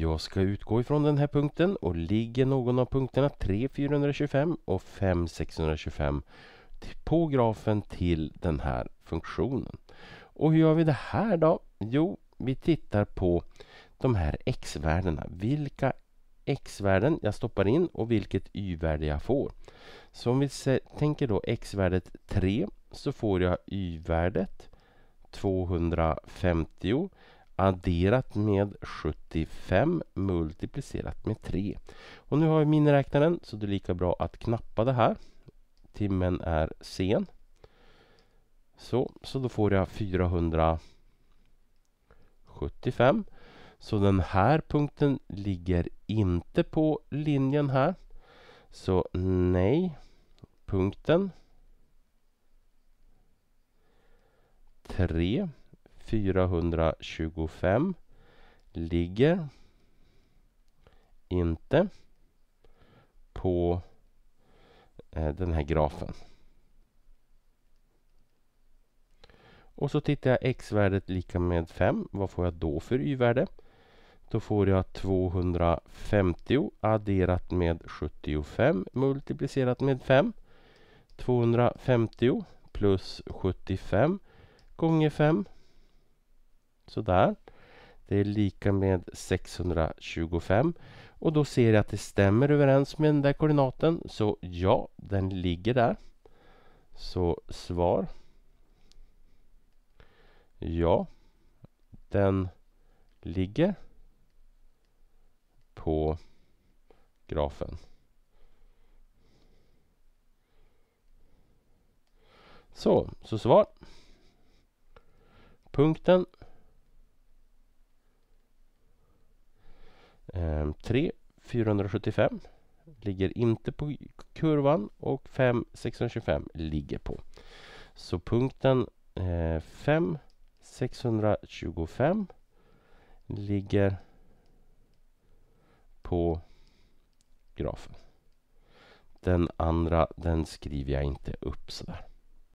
Jag ska utgå ifrån den här punkten och ligger någon av punkterna 3 425 och 5 625 på grafen till den här funktionen. Och hur gör vi det här då? Jo, vi tittar på de här x-värdena. Vilka x-värden jag stoppar in och vilket y-värde jag får. Så om vi tänker då x-värdet 3 så får jag y-värdet 250 adderat med 75 multiplicerat med 3. Och nu har vi miniräknaren så det är lika bra att knappa det här. Timmen är sen. Så, så då får jag 475. Så den här punkten ligger inte på linjen här. Så nej, punkten 3 425 ligger inte på eh, den här grafen. Och så tittar jag x-värdet lika med 5. Vad får jag då för y-värde? Då får jag 250 adderat med 75 multiplicerat med 5. 250 plus 75 gånger 5 Sådär. Det är lika med 625 och då ser jag att det stämmer överens med den där koordinaten så ja, den ligger där. Så svar Ja, den ligger på grafen. Så, så svar. Punkten 3 ehm, 475 ligger inte på kurvan och 5 625 ligger på. Så punkten 5 eh, 625 ligger på grafen. Den andra den skriver jag inte upp sådär.